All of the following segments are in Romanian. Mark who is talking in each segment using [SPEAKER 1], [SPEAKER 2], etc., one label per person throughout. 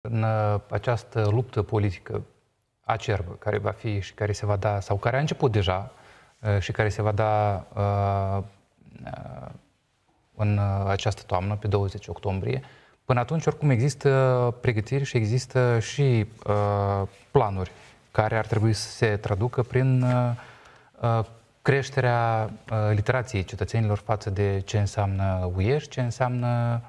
[SPEAKER 1] în uh, această luptă politică acerbă care va fi și care se va da, sau care a început deja uh, și care se va da uh, în această toamnă, pe 20 octombrie, până atunci oricum există pregătiri și există și planuri care ar trebui să se traducă prin creșterea literației cetățenilor față de ce înseamnă UE și ce înseamnă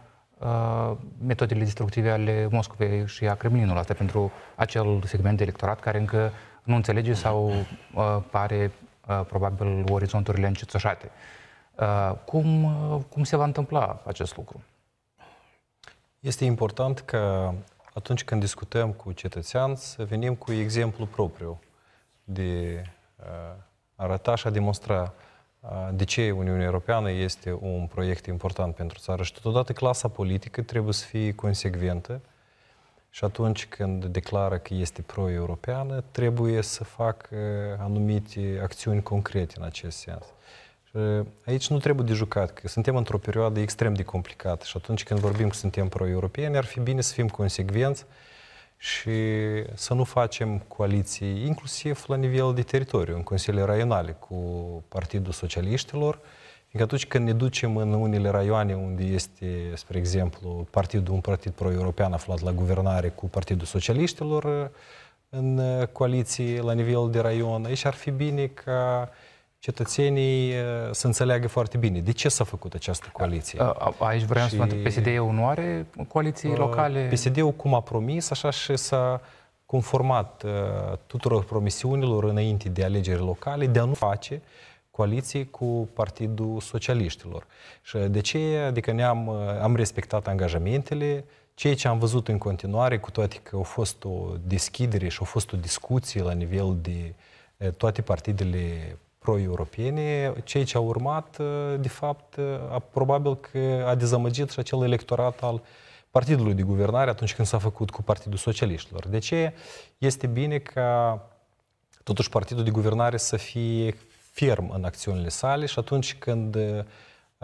[SPEAKER 1] Uh, metodele destructive ale Moscovei și a Kremlinului, asta pentru acel segment de electorat care încă nu înțelege sau uh, pare uh, probabil orizonturile încețășate. Cum, cum se va întâmpla acest lucru?
[SPEAKER 2] Este important că atunci când discutăm cu cetățean să venim cu exemplu propriu de arăta și a demonstra uh, de ce Uniunea Europeană este un proiect important pentru țară și totodată clasa politică trebuie să fie consecventă și atunci când declară că este pro-europeană, trebuie să fac uh, anumite acțiuni concrete în acest sens. Uh, aici nu trebuie de jucat, că suntem într-o perioadă extrem de complicată și atunci când vorbim că suntem pro-europeni, ar fi bine să fim consecvenți și să nu facem coaliții, inclusiv la nivel de teritoriu, în consiliile raionale cu Partidul Socialiștilor, fiindcă atunci când ne ducem în unele raioane unde este, spre exemplu, partidul, un partid pro-european aflat la guvernare cu Partidul Socialiștilor în coaliție la nivel de raion, aici ar fi bine ca cetățenii să înțeleagă foarte bine de ce s-a făcut această coaliție. A, aici vreau și... să întreb, PSD-ul nu are coaliții locale? PSD-ul, cum a promis, așa și s-a conformat tuturor promisiunilor înainte de alegeri locale de a nu face coaliții cu Partidul Socialiștilor. Și de ce? Adică ne-am am respectat angajamentele, ceea ce am văzut în continuare, cu toate că au fost o deschidere și au fost o discuție la nivel de toate partidele pro-europene, cei ce au urmat, ă, de fapt, ă, a, probabil că a dezamăgit și acel electorat al partidului de guvernare atunci când s-a făcut cu Partidul Socialiștilor. De ce este bine ca totuși partidul de guvernare să fie ferm în acțiunile sale și atunci când ă,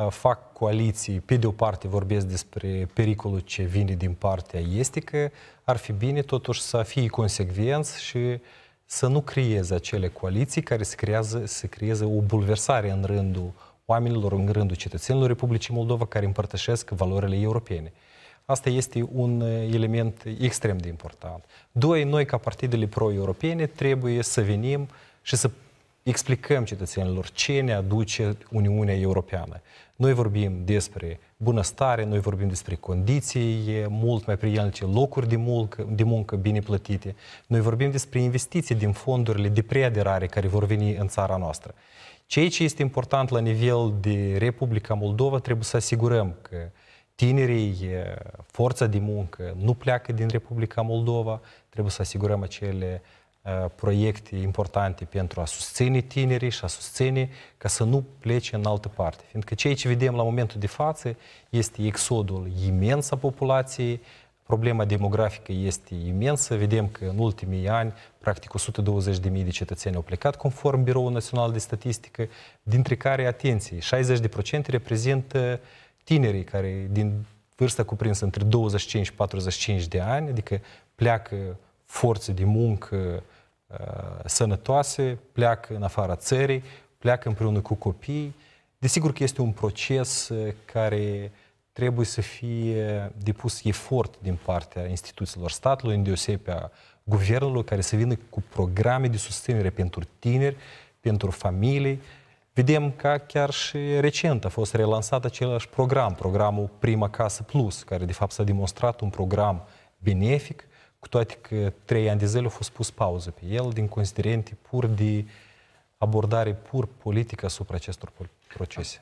[SPEAKER 2] fac coaliții, pe de o parte vorbesc despre pericolul ce vine din partea estică, ar fi bine totuși să fie consecvenți și uh, să nu creeze acele coaliții care se creează, să creeze o bulversare în rândul oamenilor, în rândul cetățenilor Republicii Moldova care împărtășesc valorile europene. Asta este un eh, element extrem de important. Doi, noi ca partidele pro-europene trebuie să venim și să explicăm cetățenilor ce ne aduce Uniunea Europeană. Noi vorbim despre bunăstare, noi vorbim despre condiții mult mai prielnice, locuri de muncă, de muncă bine plătite, noi vorbim despre investiții din fondurile de preaderare care vor veni în țara noastră. Ceea ce este important la nivel de Republica Moldova trebuie să asigurăm că tinerii, forța de muncă nu pleacă din Republica Moldova, trebuie să asigurăm acele Uh, proiecte importante pentru a susține tinerii și a susține ca să nu plece în altă parte. Fiindcă ceea ce vedem la momentul de față este exodul imens a populației, problema demografică este imensă. Vedem că în ultimii ani, practic 120.000 de cetățeni au plecat conform Biroul Național de Statistică, dintre care, atenție, 60% reprezintă tinerii care din vârsta cuprinsă între 25 și 45 de ani, adică pleacă forțe de muncă Uh, sănătoase, pleacă în afara țării, pleacă împreună cu copii. Desigur că este un proces uh, care trebuie să fie depus efort din partea instituțiilor statului, îndeosebi a guvernului, care să vină cu programe de susținere pentru tineri, pentru familii. Vedem că chiar și recent a fost relansat același program, programul Prima Casă Plus, care de fapt s-a demonstrat un program benefic cu toate că trei ani de zile a fost pus pauză pe el din considerente pur de abordare pur politică asupra acestor procese.